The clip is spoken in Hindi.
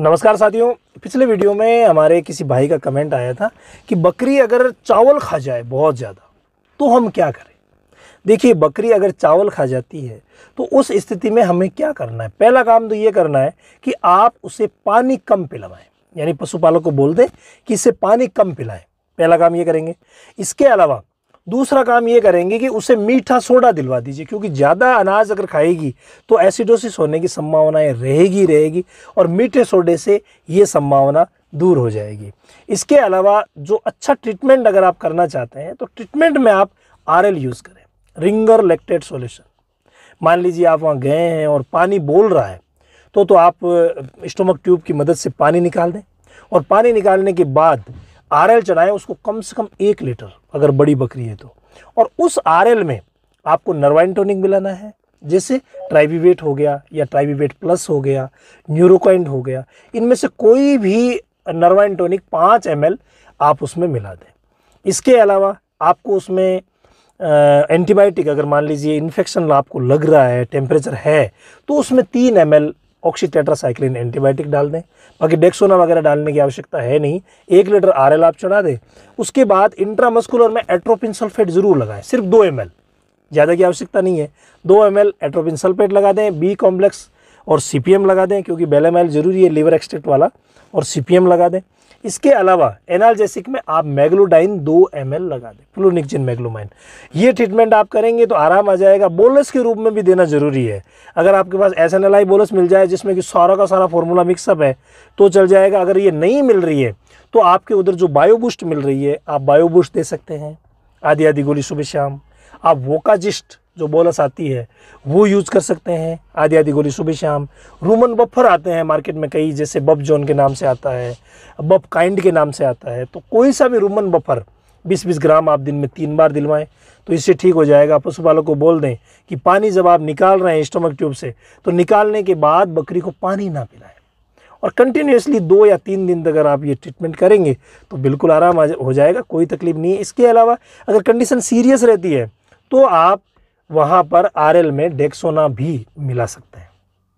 नमस्कार साथियों पिछले वीडियो में हमारे किसी भाई का कमेंट आया था कि बकरी अगर चावल खा जाए बहुत ज़्यादा तो हम क्या करें देखिए बकरी अगर चावल खा जाती है तो उस स्थिति में हमें क्या करना है पहला काम तो ये करना है कि आप उसे पानी कम पिलाएं यानी पशुपालक को बोल दें कि इसे पानी कम पिलाएं पहला काम ये करेंगे इसके अलावा दूसरा काम ये करेंगे कि उसे मीठा सोडा दिलवा दीजिए क्योंकि ज़्यादा अनाज अगर खाएगी तो एसिडोसिस होने की संभावनाएँ रहेगी रहेगी और मीठे सोडे से ये संभावना दूर हो जाएगी इसके अलावा जो अच्छा ट्रीटमेंट अगर आप करना चाहते हैं तो ट्रीटमेंट में आप आर यूज़ करें रिंगर लेक्टेड सोल्यूशन मान लीजिए आप वहाँ गए हैं और पानी बोल रहा है तो तो आप स्टोमक ट्यूब की मदद से पानी निकाल दें और पानी निकालने के बाद आर एल चलाएं उसको कम से कम एक लीटर अगर बड़ी बकरी है तो और उस आर एल में आपको नर्वाइन टोनिक मिलाना है जैसे ट्राइबीवेट हो गया या ट्राइबीवेट प्लस हो गया न्यूरोकाइंड हो गया इनमें से कोई भी नर्वाइन टोनिक पाँच एम आप उसमें मिला दें इसके अलावा आपको उसमें एंटीबायोटिक अगर मान लीजिए इन्फेक्शन आपको लग रहा है टेम्परेचर है तो उसमें तीन एम ऑक्सीटेट्रासाइक्लिन एंटीबायोटिक डाल दें बाकी डेक्सोना वगैरह डालने की आवश्यकता है नहीं एक लीटर आर आप चढ़ा दें उसके बाद इंट्रामस्कुलर में एट्रोपिन सल्फेट ज़रूर लगाएं सिर्फ दो एम ज़्यादा की आवश्यकता नहीं है दो एम एल एट्रोपिन सल्फेट लगा दें बी कॉम्प्लेक्स और सी लगा दें क्योंकि एल ज़रूरी है लीवर एक्सट्रेक्ट वाला और सी लगा दें इसके अलावा एनाल्जेसिक में आप मैग्लोडाइन दो एम लगा दें फ्लूनिक्जिन मैग्लोमाइन ये ट्रीटमेंट आप करेंगे तो आराम आ जाएगा बोलस के रूप में भी देना ज़रूरी है अगर आपके पास एस बोलस मिल जाए जिसमें कि सारा का सारा फॉर्मूला मिक्सअप है तो चल जाएगा अगर ये नहीं मिल रही है तो आपके उधर जो बायोबूस्ट मिल रही है आप बायोबूस्ट दे सकते हैं आधी आधी गोली सुबह शाम आप वोकाजिस्ट जो बोनस आती है वो यूज़ कर सकते हैं आधी आधी गोली सुबह शाम रोमन बफर आते हैं मार्केट में कई जैसे बब जोन के नाम से आता है बब काइंड के नाम से आता है तो कोई सा भी रोमन बफर बीस बीस ग्राम आप दिन में तीन बार दिलवाएं तो इससे ठीक हो जाएगा पशुपालक को बोल दें कि पानी जब आप निकाल रहे हैं स्टोमक ट्यूब से तो निकालने के बाद बकरी को पानी ना पिलाएं और कंटिन्यूसली दो या तीन दिन तक अगर आप ये ट्रीटमेंट करेंगे तो बिल्कुल आराम हो जाएगा कोई तकलीफ नहीं है इसके अलावा अगर कंडीशन सीरियस रहती है तो आप वहाँ पर आर में डेक्सोना भी मिला सकते हैं